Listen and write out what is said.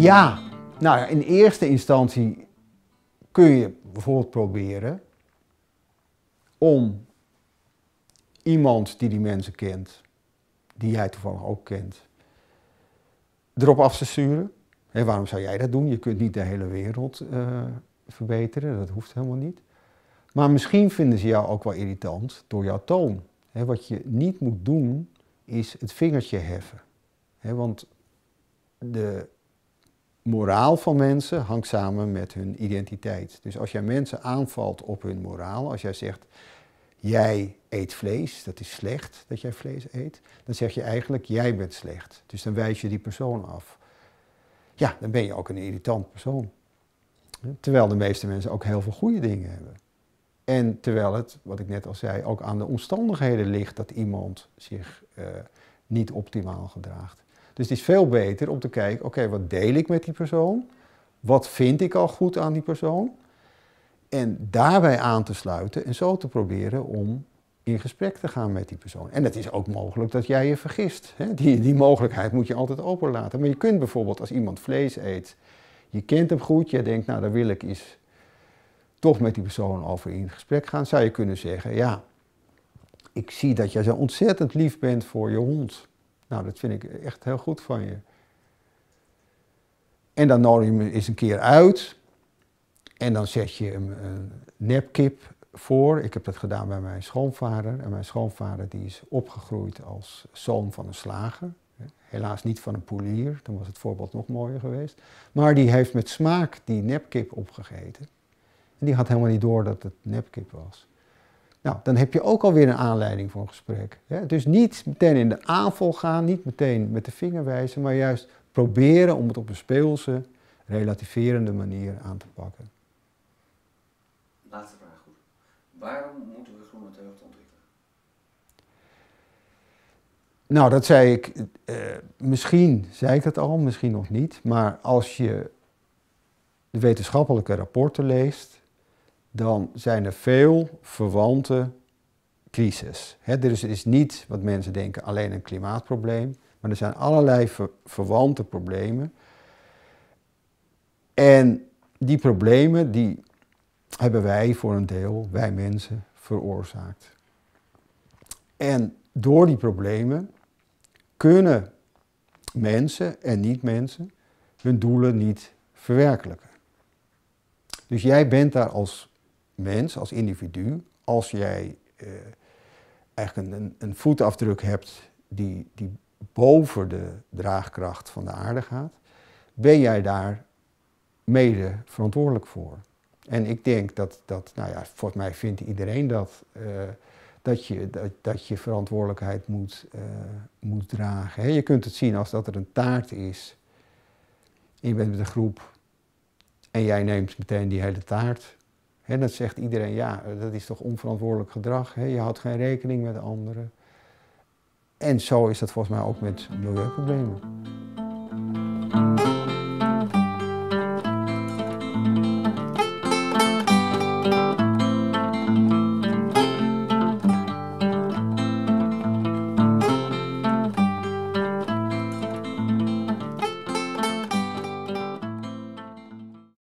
Ja, nou in eerste instantie kun je bijvoorbeeld proberen om iemand die die mensen kent, die jij toevallig ook kent, erop af te sturen. waarom zou jij dat doen? Je kunt niet de hele wereld eh, verbeteren, dat hoeft helemaal niet. Maar misschien vinden ze jou ook wel irritant door jouw toon. wat je niet moet doen, is het vingertje heffen. want de moraal van mensen hangt samen met hun identiteit. Dus als jij mensen aanvalt op hun moraal, als jij zegt, jij eet vlees, dat is slecht dat jij vlees eet, dan zeg je eigenlijk, jij bent slecht. Dus dan wijs je die persoon af. Ja, dan ben je ook een irritant persoon. Terwijl de meeste mensen ook heel veel goede dingen hebben. En terwijl het, wat ik net al zei, ook aan de omstandigheden ligt dat iemand zich eh, niet optimaal gedraagt. Dus het is veel beter om te kijken, oké, wat deel ik met die persoon? Wat vind ik al goed aan die persoon? En daarbij aan te sluiten en zo te proberen om in gesprek te gaan met die persoon. En het is ook mogelijk dat jij je vergist. Hè? Die, die mogelijkheid moet je altijd openlaten. Maar je kunt bijvoorbeeld als iemand vlees eet, je kent hem goed, jij denkt, nou daar wil ik eens toch met die persoon over in gesprek gaan, zou je kunnen zeggen, ja, ik zie dat jij zo ontzettend lief bent voor je hond. Nou, dat vind ik echt heel goed van je. En dan nodig je hem eens een keer uit. En dan zet je hem een nepkip voor. Ik heb dat gedaan bij mijn schoonvader. En mijn schoonvader die is opgegroeid als zoon van een slager. Helaas niet van een polier, dan was het voorbeeld nog mooier geweest. Maar die heeft met smaak die nepkip opgegeten. En die had helemaal niet door dat het nepkip was. Nou, dan heb je ook alweer een aanleiding voor een gesprek. Dus niet meteen in de aanval gaan, niet meteen met de vinger wijzen, maar juist proberen om het op een speelse, relativerende manier aan te pakken. Laatste vraag, goed. Waarom moeten we groene teugd ontwikkelen? Nou, dat zei ik, eh, misschien zei ik dat al, misschien nog niet, maar als je de wetenschappelijke rapporten leest, dan zijn er veel verwante crisis. He, het is niet, wat mensen denken, alleen een klimaatprobleem, maar er zijn allerlei verwante problemen. En die problemen die hebben wij voor een deel, wij mensen, veroorzaakt. En door die problemen kunnen mensen en niet-mensen hun doelen niet verwerkelijken. Dus jij bent daar als mens, als individu, als jij uh, eigenlijk een, een, voetafdruk hebt die, die boven de draagkracht van de aarde gaat, ben jij daar mede verantwoordelijk voor. En ik denk dat, dat nou ja, volgens mij vindt iedereen dat, eh, dat, je, dat, dat je verantwoordelijkheid moet, eh, moet dragen. je kunt het zien als dat er een taart is. je bent met een groep en jij neemt meteen die hele taart en dat zegt iedereen, ja, dat is toch onverantwoordelijk gedrag. Hè? Je houdt geen rekening met anderen. En zo is dat volgens mij ook met milieuproblemen.